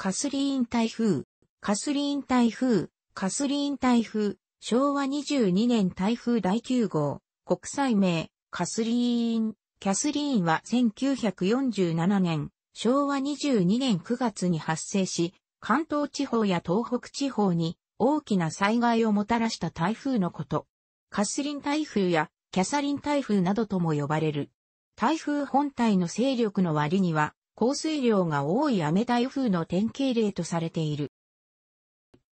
カスリーン台風、カスリーン台風、カスリーン台風、昭和22年台風第9号、国際名、カスリーン。キャスリーンは1947年、昭和22年9月に発生し、関東地方や東北地方に大きな災害をもたらした台風のこと。カスリン台風やキャサリン台風などとも呼ばれる。台風本体の勢力の割には降水量が多い雨台風の典型例とされている。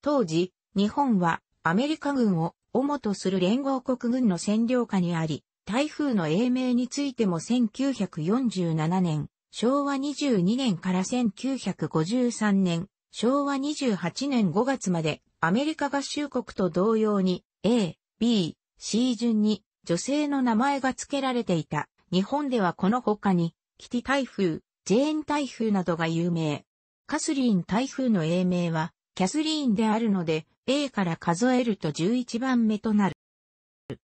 当時、日本はアメリカ軍を主とする連合国軍の占領下にあり、台風の英名についても1947年、昭和22年から1953年、昭和28年5月までアメリカ合衆国と同様に A、B、C 順に女性の名前が付けられていた。日本ではこの他に、キティ台風、ジェーン台風などが有名。カスリーン台風の英名は、キャスリーンであるので、A から数えると11番目となる。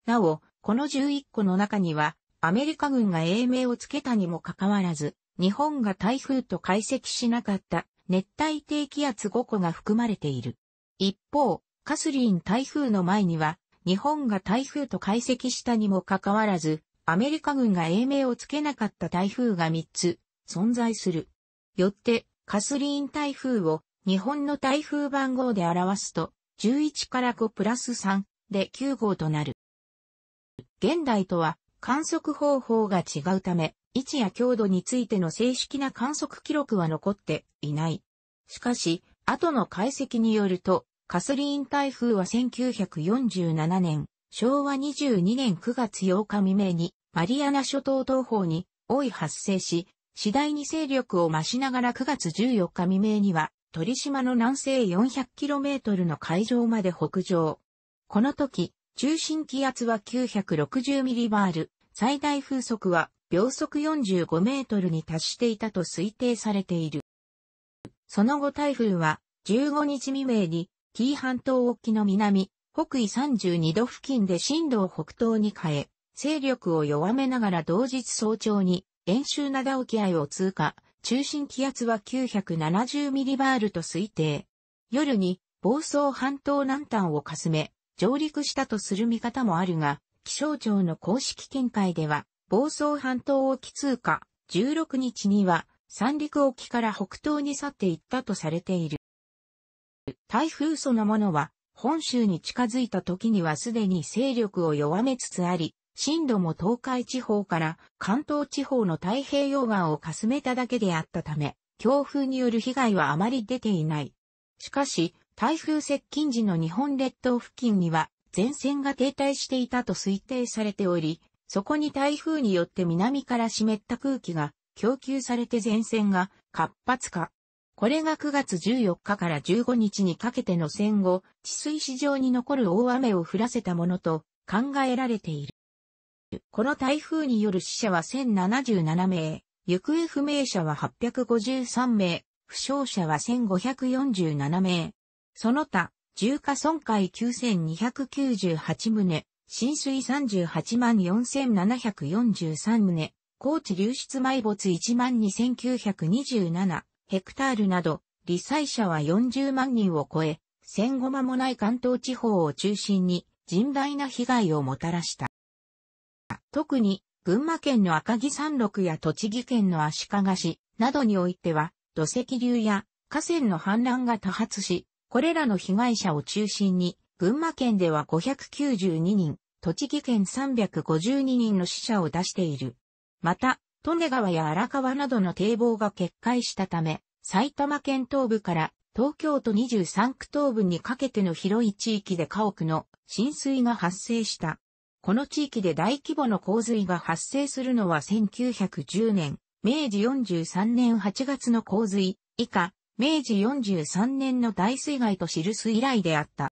なお、この11個の中には、アメリカ軍が英名をつけたにもかかわらず、日本が台風と解析しなかった熱帯低気圧5個が含まれている。一方、カスリーン台風の前には、日本が台風と解析したにもかかわらず、アメリカ軍が英名をつけなかった台風が3つ、存在する。よって、カスリーン台風を日本の台風番号で表すと、11から5プラス3で9号となる。現代とは観測方法が違うため、位置や強度についての正式な観測記録は残っていない。しかし、後の解析によると、カスリーン台風は1947年、昭和22年9月8日未明に、マリアナ諸島東方に、多い発生し、次第に勢力を増しながら9月14日未明には、鳥島の南西 400km の海上まで北上。この時、中心気圧は9 6 0 m b ール、最大風速は秒速45メートルに達していたと推定されている。その後台風は15日未明に紀伊半島沖の南、北緯32度付近で震度を北東に変え、勢力を弱めながら同日早朝に遠州灘沖合を通過、中心気圧は970ミリバールと推定。夜に房総半島南端をかすめ、上陸したとする見方もあるが、気象庁の公式見解では、房総半島沖通過、16日には三陸沖から北東に去っていったとされている。台風そのものは、本州に近づいた時にはすでに勢力を弱めつつあり、震度も東海地方から関東地方の太平洋岸をかすめただけであったため、強風による被害はあまり出ていない。しかし、台風接近時の日本列島付近には前線が停滞していたと推定されており、そこに台風によって南から湿った空気が供給されて前線が活発化。これが9月14日から15日にかけての戦後、治水市場に残る大雨を降らせたものと考えられている。この台風による死者は1077名、行方不明者は853名、負傷者は1547名。その他、重火損壊9298棟、浸水38万4743棟、高地流出埋没1万2927ヘクタールなど、罹災者は40万人を超え、戦後間もない関東地方を中心に甚大な被害をもたらした。特に群馬県の赤城山麓や栃木県の足利市などにおいては土石流や河川の氾濫が多発し、これらの被害者を中心に群馬県では592人、栃木県352人の死者を出している。また、利根川や荒川などの堤防が決壊したため、埼玉県東部から東京都23区東部にかけての広い地域で家屋の浸水が発生した。この地域で大規模の洪水が発生するのは1910年、明治43年8月の洪水、以下、明治43年の大水害と記す以来であった。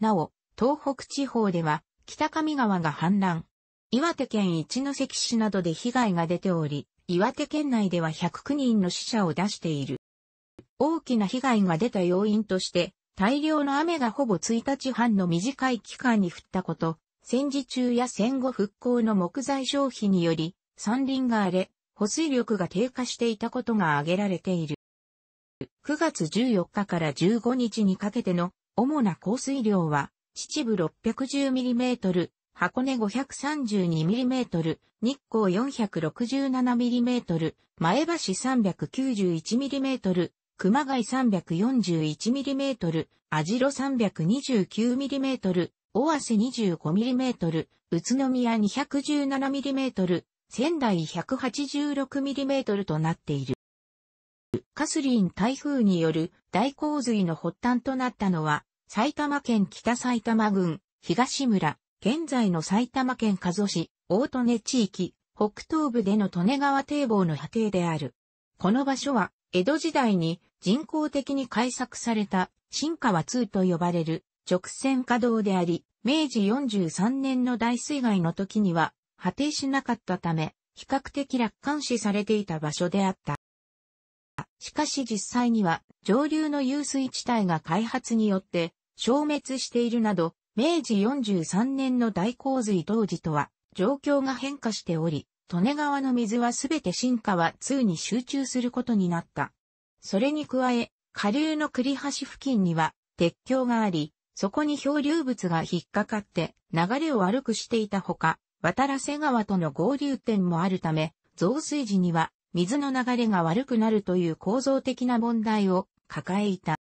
なお、東北地方では、北上川が氾濫。岩手県一関市などで被害が出ており、岩手県内では109人の死者を出している。大きな被害が出た要因として、大量の雨がほぼ1日半の短い期間に降ったこと、戦時中や戦後復興の木材消費により、山林が荒れ、保水力が低下していたことが挙げられている。9月14日から15日にかけての主な降水量は、秩父 610mm、箱根 532mm、日光 467mm、前橋 391mm、熊谷 341mm、網代 329mm、尾鷲 25mm、宇都宮 217mm、仙台 186mm となっている。カスリン台風による大洪水の発端となったのは、埼玉県北埼玉郡、東村、現在の埼玉県加須市、大利根地域、北東部での利根川堤防の波形である。この場所は、江戸時代に人工的に改作された新川通と呼ばれる直線稼働であり、明治43年の大水害の時には破定しなかったため、比較的楽観視されていた場所であった。しかし実際には上流の湧水地帯が開発によって消滅しているなど、明治43年の大洪水当時とは状況が変化しており、利根川の水はすべて化は2に集中することになった。それに加え、下流の栗橋付近には鉄橋があり、そこに漂流物が引っかかって流れを悪くしていたほか、渡良瀬川との合流点もあるため、増水時には水の流れが悪くなるという構造的な問題を抱えいた。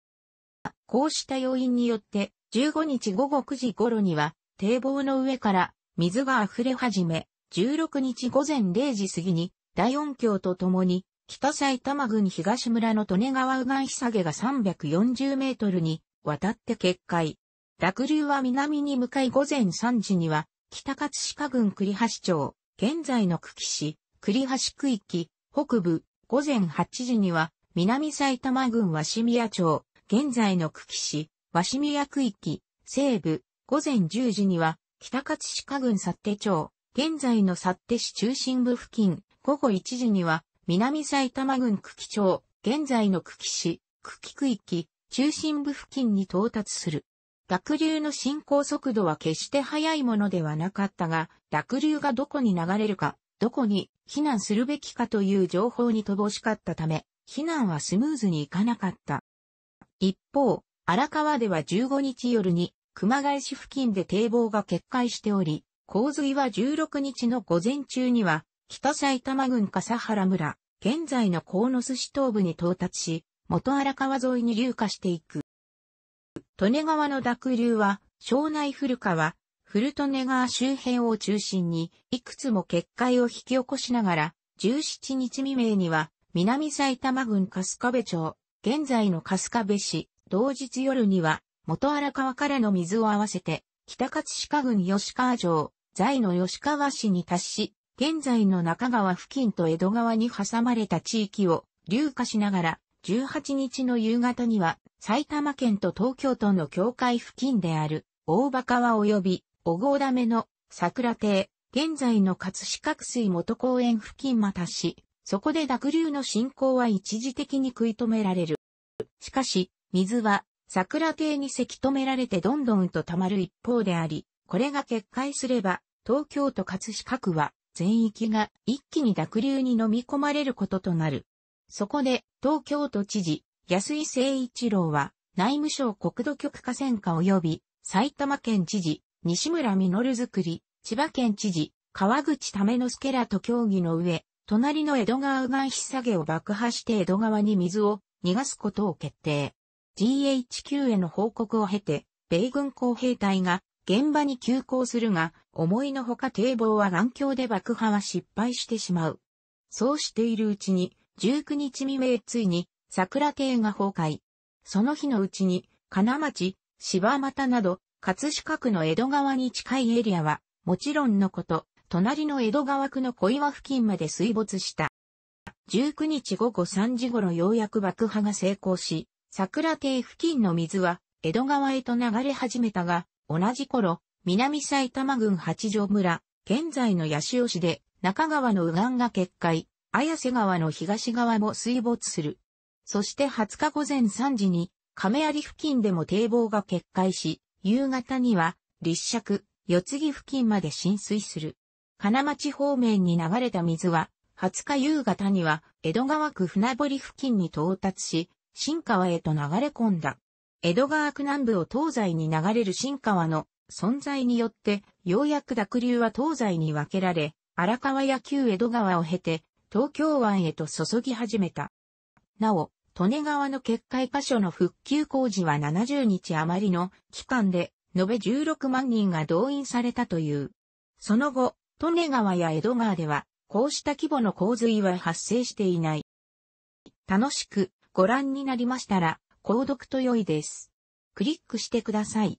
こうした要因によって15日午後9時頃には堤防の上から水が溢れ始め、16日午前0時過ぎに大音響とともに北埼玉郡東村の利根川右岸ひさげが340メートルに渡って決壊。濁流は南に向かい午前3時には、北葛飾郡栗橋町、現在の久喜市、栗橋区域、北部、午前8時には、南埼玉郡鷲宮町、現在の久喜市、鷲宮区域、西部、午前10時には、北葛飾郡幸手町、現在の幸手市中心部付近、午後1時には、南埼玉郡久喜町、現在の久喜市、久喜区域、中心部付近に到達する。濁流の進行速度は決して速いものではなかったが、濁流がどこに流れるか、どこに避難するべきかという情報に乏しかったため、避難はスムーズにいかなかった。一方、荒川では15日夜に熊谷市付近で堤防が決壊しており、洪水は16日の午前中には、北埼玉郡笠原村、現在の鴻巣市東部に到達し、元荒川沿いに流下していく。利根川の濁流は、庄内古川、古利根川周辺を中心に、いくつも決壊を引き起こしながら、17日未明には、南埼玉郡春日部町、現在の春日部市、同日夜には、元荒川からの水を合わせて、北葛飾郡吉川城、在の吉川市に達し、現在の中川付近と江戸川に挟まれた地域を、流下しながら、18日の夕方には、埼玉県と東京都の境界付近である、大場川及び、小郷ダメの桜亭、現在の葛飾区水元公園付近またし、そこで濁流の進行は一時的に食い止められる。しかし、水は桜亭にせき止められてどんどんと溜まる一方であり、これが決壊すれば、東京都葛飾区は全域が一気に濁流に飲み込まれることとなる。そこで、東京都知事、安井誠一郎は、内務省国土局河川課及び、埼玉県知事、西村実づくり、千葉県知事、川口為之助らと協議の上、隣の江戸川岸ひ下げを爆破して江戸川に水を逃がすことを決定。GHQ への報告を経て、米軍工兵隊が現場に急行するが、思いのほか堤防は眼鏡で爆破は失敗してしまう。そうしているうちに、19日未明ついに桜亭が崩壊。その日のうちに金町、柴又など葛飾区の江戸川に近いエリアはもちろんのこと隣の江戸川区の小岩付近まで水没した。19日午後3時頃ようやく爆破が成功し、桜亭付近の水は江戸川へと流れ始めたが、同じ頃、南埼玉郡八条村、現在の八潮市で中川の右岸が決壊、綾瀬川の東側も水没する。そして20日午前3時に、亀有付近でも堤防が決壊し、夕方には、立尺、四つ木付近まで浸水する。金町方面に流れた水は、20日夕方には、江戸川区船堀付近に到達し、新川へと流れ込んだ。江戸川区南部を東西に流れる新川の存在によって、ようやく濁流は東西に分けられ、荒川や旧江戸川を経て、東京湾へと注ぎ始めた。なお、利根川の決壊箇所の復旧工事は70日余りの期間で、延べ16万人が動員されたという。その後、利根川や江戸川では、こうした規模の洪水は発生していない。楽しくご覧になりましたら、購読と良いです。クリックしてください。